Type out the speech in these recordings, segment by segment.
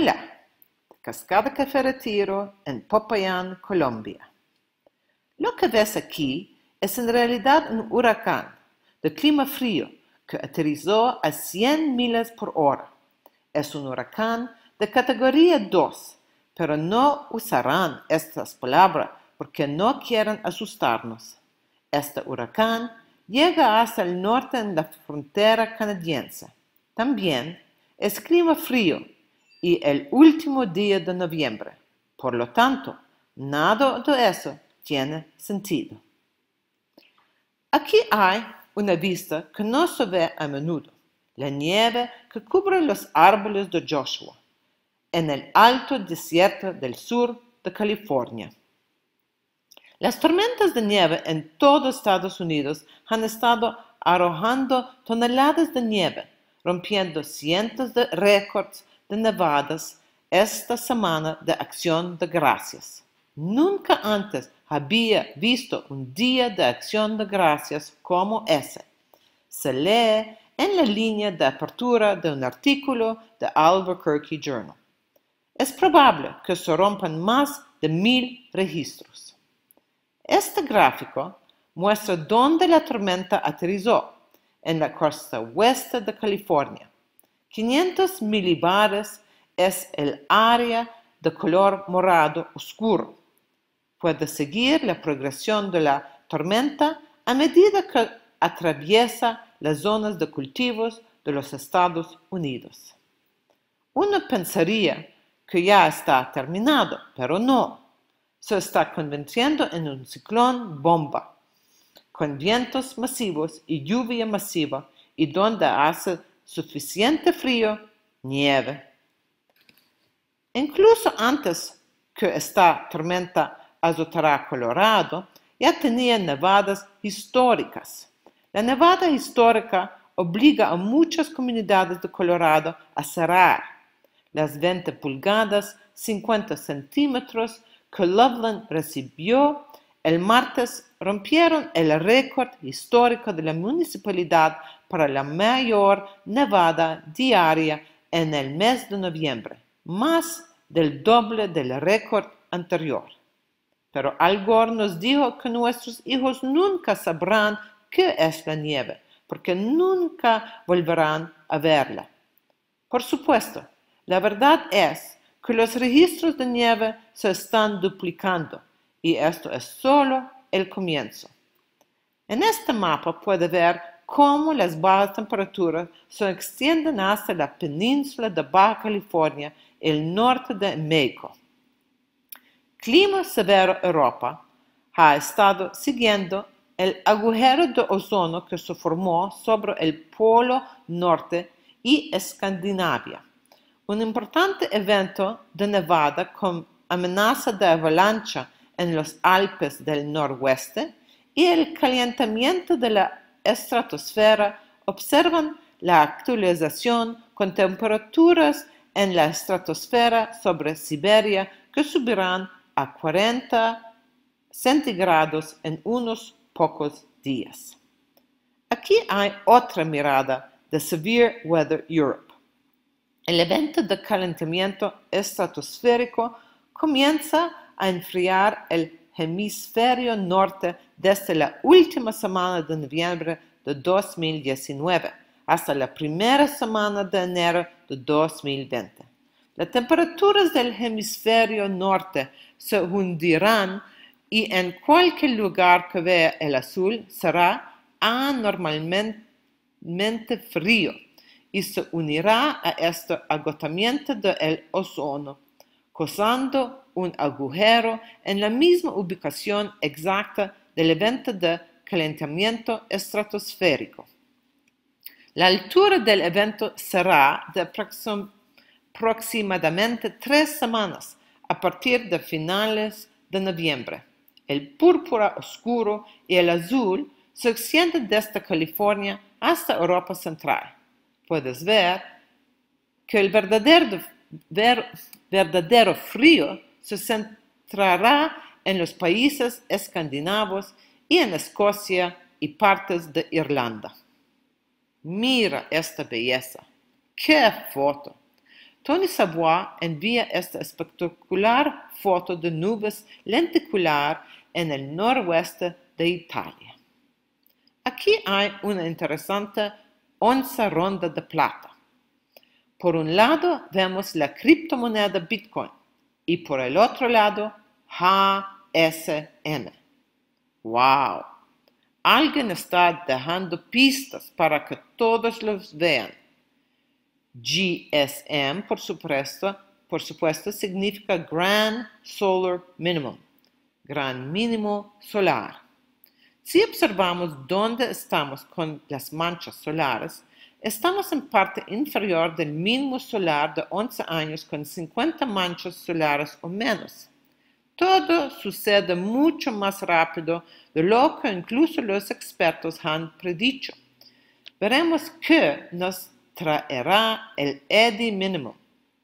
Hola, Cascada Café Retiro en Popayán, Colombia. Lo que ves aquí es en realidad un huracán de clima frío que aterrizó a 100 miles por hora. Es un huracán de categoría 2, pero no usarán estas palabras porque no quieren asustarnos. Este huracán llega hasta el norte en la frontera canadiense. También es clima frío y el último día de noviembre. Por lo tanto, nada de eso tiene sentido. Aquí hay una vista que no se ve a menudo, la nieve que cubre los árboles de Joshua, en el alto desierto del sur de California. Las tormentas de nieve en todo Estados Unidos han estado arrojando toneladas de nieve, rompiendo cientos de récords de nevadas esta semana de acción de gracias. Nunca antes había visto un día de acción de gracias como ese. Se lee en la línea de apertura de un artículo de Albuquerque Journal. Es probable que se rompan más de mil registros. Este gráfico muestra dónde la tormenta aterrizó, en la costa oeste de California. 500 milibares es el área de color morado oscuro. Puede seguir la progresión de la tormenta a medida que atraviesa las zonas de cultivos de los Estados Unidos. Uno pensaría que ya está terminado, pero no. Se está convirtiendo en un ciclón bomba, con vientos masivos y lluvia masiva, y donde hace suficiente frío, nieve. Incluso antes que esta tormenta azotara Colorado, ya tenía nevadas históricas. La nevada histórica obliga a muchas comunidades de Colorado a cerrar. Las 20 pulgadas, 50 centímetros que Loveland recibió el martes rompieron el récord histórico de la municipalidad para la mayor nevada diaria en el mes de noviembre, más del doble del récord anterior. Pero Al Gore nos dijo que nuestros hijos nunca sabrán qué es la nieve, porque nunca volverán a verla. Por supuesto, la verdad es que los registros de nieve se están duplicando y esto es solo el comienzo. En este mapa puede ver cómo las bajas temperaturas se extienden hasta la península de Baja California, el norte de México. Clima severo Europa ha estado siguiendo el agujero de ozono que se formó sobre el polo norte y Escandinavia. Un importante evento de nevada con amenaza de avalancha en los Alpes del noroeste y el calentamiento de la estratosfera observan la actualización con temperaturas en la estratosfera sobre Siberia que subirán a 40 centígrados en unos pocos días. Aquí hay otra mirada de Severe Weather Europe. El evento de calentamiento estratosférico comienza a enfriar el hemisferio norte desde la última semana de noviembre de 2019 hasta la primera semana de enero de 2020. Las temperaturas del hemisferio norte se hundirán y en cualquier lugar que vea el azul será anormalmente frío y se unirá a este agotamiento del ozono Posando un agujero en la misma ubicación exacta del evento de calentamiento estratosférico. La altura del evento será de aproximadamente tres semanas a partir de finales de noviembre. El púrpura oscuro y el azul se extienden desde California hasta Europa Central. Puedes ver que el verdadero, ver, verdadero frío se centrará en los países escandinavos y en Escocia y partes de Irlanda. Mira esta belleza. ¡Qué foto! Tony Savoy envía esta espectacular foto de nubes lenticular en el noroeste de Italia. Aquí hay una interesante onza ronda de plata por un lado vemos la criptomoneda Bitcoin y por el otro lado HSM. ¡Wow! Alguien está dejando pistas para que todos los vean. GSM, por supuesto, por supuesto significa Grand Solar Minimum, Gran Mínimo Solar. Si observamos dónde estamos con las manchas solares, Estamos en parte inferior del mínimo solar de 11 años con 50 manchas solares o menos. Todo sucede mucho más rápido de lo que incluso los expertos han predicho. Veremos qué nos traerá el Edi mínimo,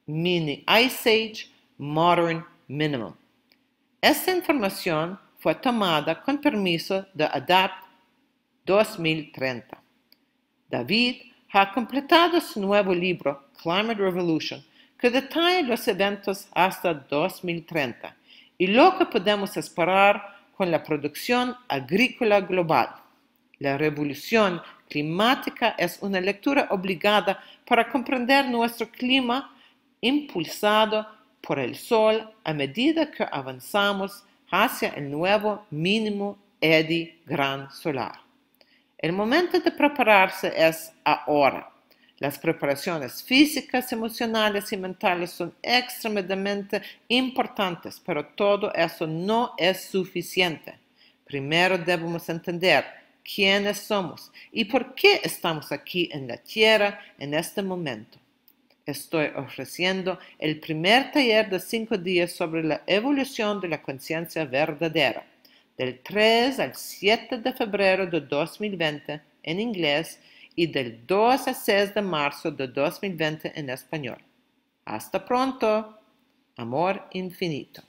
mini ice age, modern Minimum. Esta información fue tomada con permiso de ADAPT 2030. David ha completado su nuevo libro, Climate Revolution, que detalla los eventos hasta 2030 y lo que podemos esperar con la producción agrícola global. La revolución climática es una lectura obligada para comprender nuestro clima impulsado por el sol a medida que avanzamos hacia el nuevo mínimo Edi gran solar. El momento de prepararse es ahora. Las preparaciones físicas, emocionales y mentales son extremadamente importantes, pero todo eso no es suficiente. Primero debemos entender quiénes somos y por qué estamos aquí en la Tierra en este momento. Estoy ofreciendo el primer taller de cinco días sobre la evolución de la conciencia verdadera del 3 al 7 de febrero de 2020 en inglés y del 2 al 6 de marzo de 2020 en español. Hasta pronto. Amor infinito.